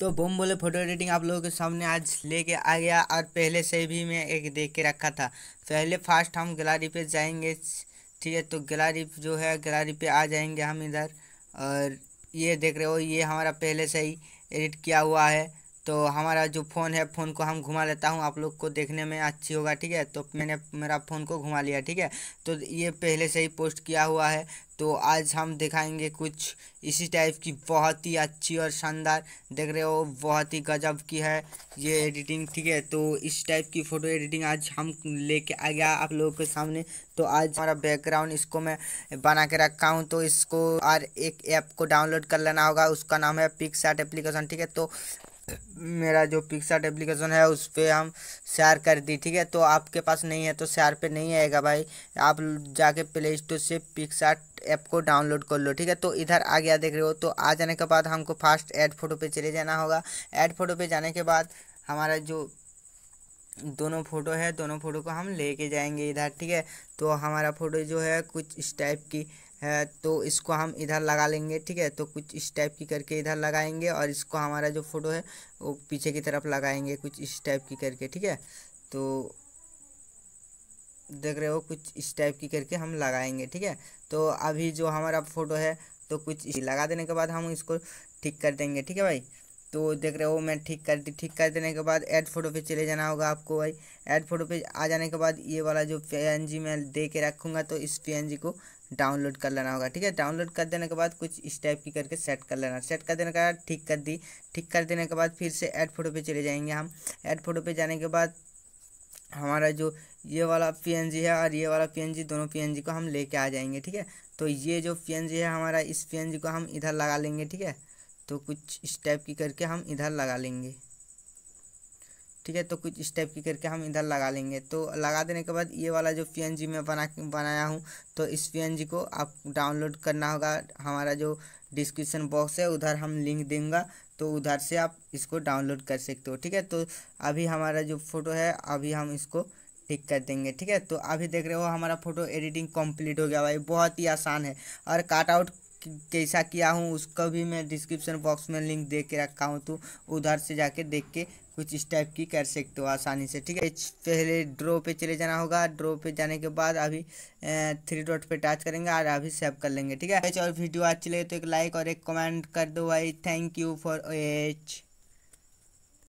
तो बम बोले photo editing आप लोगों के सामने आज लेके आ गया और पहले से भी मैं एक देख के रखा था पहले फास्ट हम गलारी पे जाएंगे ठीक है तो गलारी जो है गलारी पे आ जाएंगे हम इधर और ये देख रहे हो ये हमारा पहले से ही एडिट किया हुआ है तो हमारा जो फ़ोन है फ़ोन को हम घुमा लेता हूँ आप लोग को देखने में अच्छी होगा ठीक है तो मैंने मेरा फ़ोन को घुमा लिया ठीक है तो ये पहले से ही पोस्ट किया हुआ है तो आज हम दिखाएंगे कुछ इसी टाइप की बहुत ही अच्छी और शानदार देख रहे हो बहुत ही गजब की है ये एडिटिंग ठीक है तो इस टाइप की फ़ोटो एडिटिंग आज हम लेके आ गया आप लोगों के सामने तो आज हमारा बैकग्राउंड इसको मैं बना के रखा हूँ तो इसको और एक ऐप को डाउनलोड कर लेना होगा उसका नाम है पिक एप्लीकेशन ठीक है तो मेरा जो पिक्सार्ट एप्लीकेशन है उस पर हम शेयर कर दी ठीक है तो आपके पास नहीं है तो शेयर पे नहीं आएगा भाई आप जाके प्ले स्टोर से पिक्सार्ट ऐप को डाउनलोड कर लो ठीक है तो इधर आ गया देख रहे हो तो आ जाने के बाद हमको फास्ट एड फोटो पे चले जाना होगा एड फोटो पे जाने के बाद हमारा जो दोनों फ़ोटो है दोनों फ़ोटो को हम लेके जाएंगे इधर ठीक है तो हमारा फ़ोटो जो है कुछ इस टाइप की है तो इसको हम इधर लगा लेंगे ठीक है तो कुछ इस टाइप की करके इधर लगाएंगे और इसको हमारा जो फ़ोटो है वो पीछे की तरफ लगाएंगे कुछ इस टाइप की करके ठीक है तो देख रहे हो कुछ इस टाइप की करके हम लगाएंगे ठीक है तो अभी जो हमारा फ़ोटो है तो कुछ लगा देने के बाद हम इसको ठीक कर देंगे ठीक है भाई तो देख रहे हो मैं ठीक कर दी ठीक कर देने के बाद ऐड फोटो पे चले जाना होगा आपको भाई ऐड फोटो पे आ जाने के बाद ये वाला जो पी मैं दे के रखूँगा तो इस पी को डाउनलोड कर लेना होगा ठीक है डाउनलोड कर देने के बाद कुछ इस टाइप की करके सेट कर लेना सेट कर देने के बाद ठीक कर दी ठीक कर देने के बाद फिर से ऐड फोटो पे चले जाएंगे हम ऐड फोटो पे जाने के बाद हमारा जो ये वाला पीएनजी है और ये वाला पीएनजी दोनों पीएनजी को हम लेके आ जाएंगे ठीक है तो ये जो पी है हमारा इस पी को हम इधर लगा लेंगे ठीक है तो कुछ इस टाइप की करके हम इधर लगा लेंगे ठीक है तो कुछ इस टाइप की करके हम इधर लगा लेंगे तो लगा देने के बाद ये वाला जो पी मैं बना बनाया हूँ तो इस पी को आप डाउनलोड करना होगा हमारा जो डिस्क्रिप्शन बॉक्स है उधर हम लिंक देंगे तो उधर से आप इसको डाउनलोड कर सकते हो ठीक है तो अभी हमारा जो फ़ोटो है अभी हम इसको ठीक कर देंगे ठीक है तो अभी देख रहे हो हमारा फ़ोटो एडिटिंग कंप्लीट हो गया भाई बहुत ही आसान है और काटआउट आउट कैसा किया हूँ उसका भी मैं डिस्क्रिप्शन बॉक्स में लिंक दे के रखा हूँ तो उधर से जाके देख के कुछ इस टाइप की कर सकते हो आसानी से ठीक है पहले ड्रो पे चले जाना होगा ड्रो पे जाने के बाद अभी थ्री डॉट पे टच करेंगे और अभी सेव कर लेंगे ठीक है और वीडियो अच्छी लगे तो एक लाइक और एक कमेंट कर दो भाई थैंक यू फॉर एच